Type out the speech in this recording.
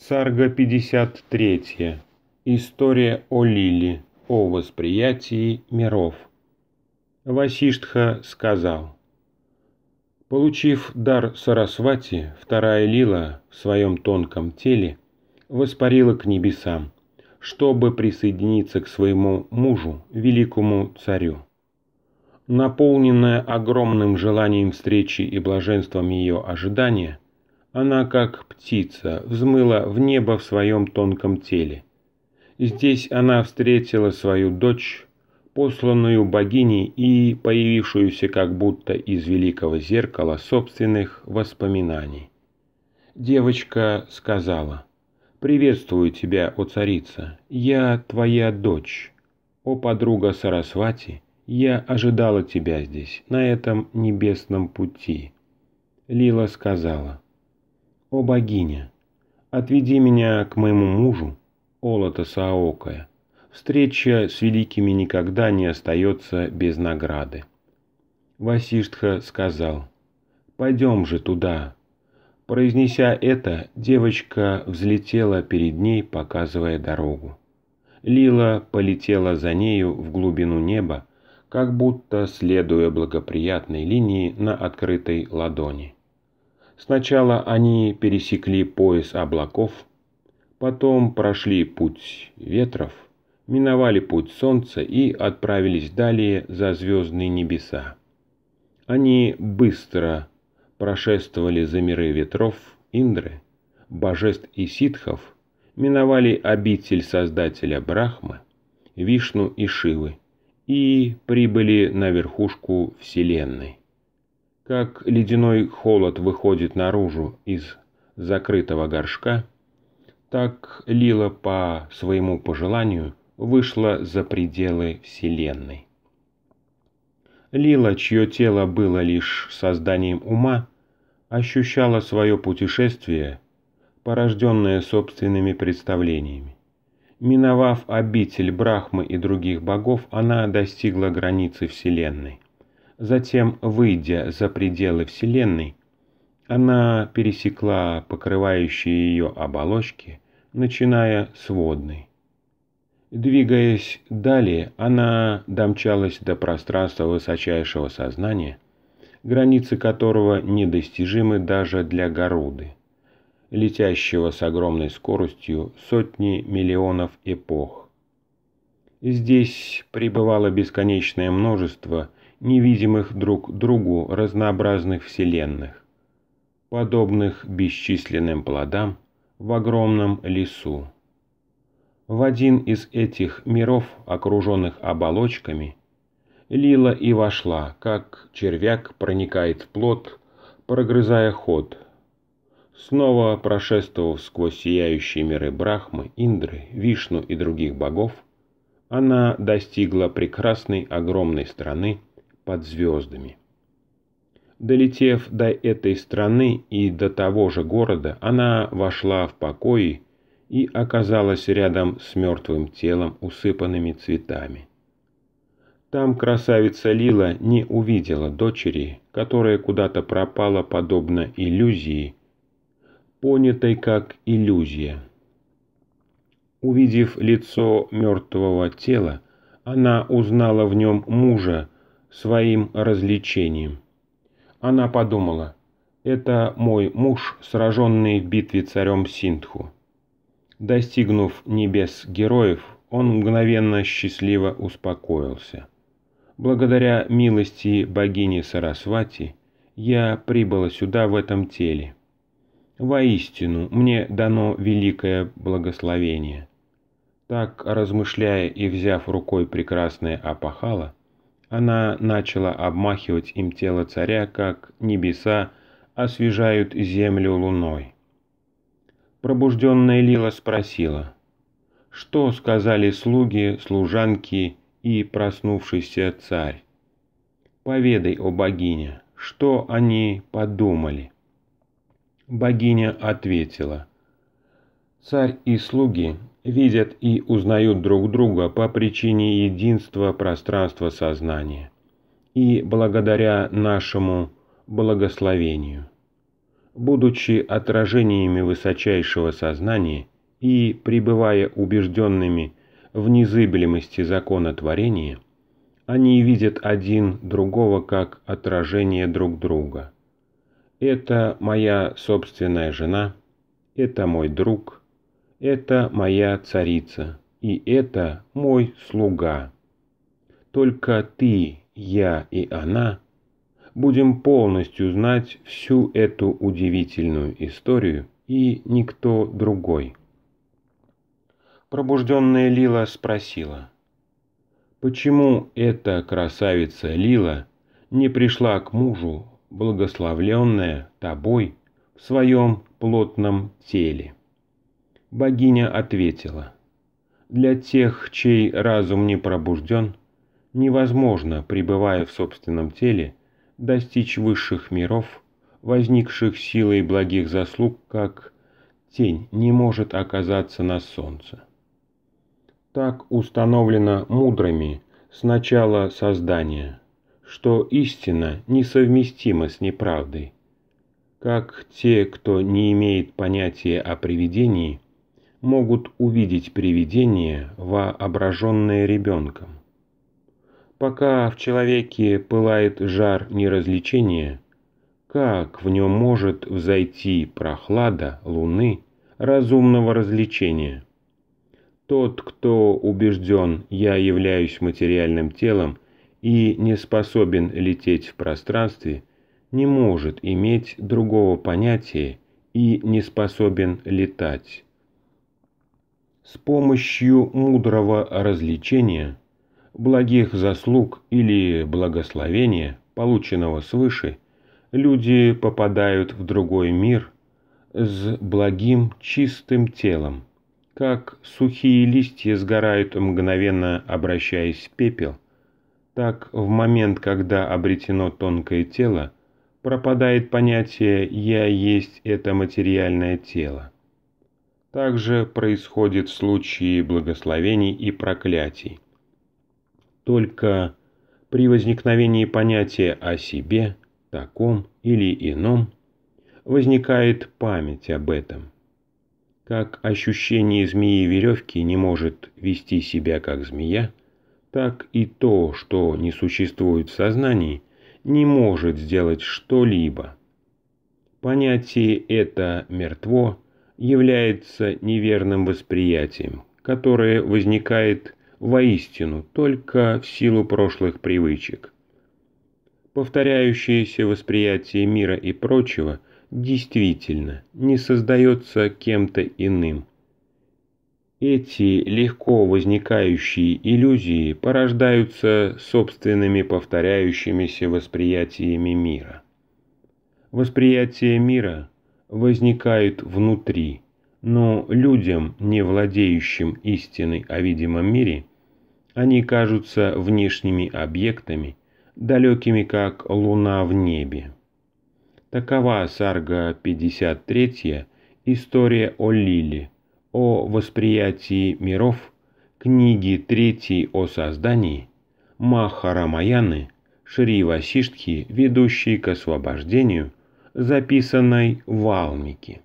Сарга 53. История о Лили о восприятии миров. Васиштха сказал. Получив дар Сарасвати, вторая Лила в своем тонком теле воспарила к небесам, чтобы присоединиться к своему мужу, великому царю. Наполненная огромным желанием встречи и блаженством ее ожидания – она, как птица, взмыла в небо в своем тонком теле. Здесь она встретила свою дочь, посланную богиней и появившуюся как будто из великого зеркала собственных воспоминаний. Девочка сказала, «Приветствую тебя, о царица, я твоя дочь. О подруга Сарасвати, я ожидала тебя здесь, на этом небесном пути». Лила сказала, «О богиня, отведи меня к моему мужу, олата Саокая. Встреча с великими никогда не остается без награды». Васиштха сказал, «Пойдем же туда». Произнеся это, девочка взлетела перед ней, показывая дорогу. Лила полетела за нею в глубину неба, как будто следуя благоприятной линии на открытой ладони. Сначала они пересекли пояс облаков, потом прошли путь ветров, миновали путь солнца и отправились далее за звездные небеса. Они быстро прошествовали за миры ветров, Индры, божеств и ситхов, миновали обитель создателя Брахмы, Вишну и Шивы и прибыли на верхушку Вселенной как ледяной холод выходит наружу из закрытого горшка, так Лила по своему пожеланию вышла за пределы Вселенной. Лила, чье тело было лишь созданием ума, ощущала свое путешествие, порожденное собственными представлениями. Миновав обитель Брахмы и других богов, она достигла границы Вселенной. Затем, выйдя за пределы Вселенной, она пересекла покрывающие ее оболочки, начиная с водной. Двигаясь далее, она домчалась до пространства высочайшего сознания, границы которого недостижимы даже для Горуды, летящего с огромной скоростью сотни миллионов эпох. Здесь пребывало бесконечное множество невидимых друг другу разнообразных вселенных, подобных бесчисленным плодам в огромном лесу. В один из этих миров, окруженных оболочками, Лила и вошла, как червяк проникает в плод, прогрызая ход. Снова прошествовав сквозь сияющие миры Брахмы, Индры, Вишну и других богов, она достигла прекрасной огромной страны, под звездами. Долетев до этой страны и до того же города, она вошла в покои и оказалась рядом с мертвым телом, усыпанными цветами. Там красавица Лила не увидела дочери, которая куда-то пропала подобно иллюзии, понятой как иллюзия. Увидев лицо мертвого тела, она узнала в нем мужа, своим развлечением. Она подумала, это мой муж, сраженный в битве царем Синдху. Достигнув небес героев, он мгновенно счастливо успокоился. Благодаря милости богини Сарасвати я прибыла сюда в этом теле. Воистину, мне дано великое благословение. Так, размышляя и взяв рукой прекрасное апахала. Она начала обмахивать им тело царя, как небеса освежают землю луной. Пробужденная Лила спросила, что сказали слуги, служанки и проснувшийся царь. «Поведай, о богиня, что они подумали?» Богиня ответила, Царь и слуги видят и узнают друг друга по причине единства пространства сознания и благодаря нашему благословению. Будучи отражениями высочайшего сознания и пребывая убежденными в незыблемости закона творения, они видят один другого как отражение друг друга. Это моя собственная жена, это мой друг – это моя царица, и это мой слуга. Только ты, я и она будем полностью знать всю эту удивительную историю и никто другой. Пробужденная Лила спросила, почему эта красавица Лила не пришла к мужу, благословленная тобой в своем плотном теле? богиня ответила, «Для тех, чей разум не пробужден, невозможно, пребывая в собственном теле, достичь высших миров, возникших силой благих заслуг, как тень не может оказаться на солнце». Так установлено мудрыми с начала создания, что истина несовместима с неправдой, как те, кто не имеет понятия о привидении – могут увидеть привидения, воображенные ребенком. Пока в человеке пылает жар неразличения, как в нем может взойти прохлада луны разумного развлечения? Тот, кто убежден «я являюсь материальным телом» и не способен лететь в пространстве, не может иметь другого понятия и не способен летать с помощью мудрого развлечения, благих заслуг или благословения, полученного свыше, люди попадают в другой мир с благим чистым телом, как сухие листья сгорают мгновенно, обращаясь в пепел, так в момент, когда обретено тонкое тело, пропадает понятие «я есть это материальное тело» также происходит в случае благословений и проклятий. Только при возникновении понятия о себе, таком или ином, возникает память об этом. Как ощущение змеи веревки не может вести себя как змея, так и то, что не существует в сознании, не может сделать что-либо. Понятие «это мертво» является неверным восприятием, которое возникает воистину только в силу прошлых привычек. Повторяющееся восприятие мира и прочего действительно не создается кем-то иным. Эти легко возникающие иллюзии порождаются собственными повторяющимися восприятиями мира. Восприятие мира – возникают внутри, но людям, не владеющим истиной о видимом мире, они кажутся внешними объектами, далекими как луна в небе. Такова сарга 53 «История о Лиле», о восприятии миров, книги 3 о создании, Махарамаяны, Шри Васиштхи, ведущие к освобождению – записанной в Валмике.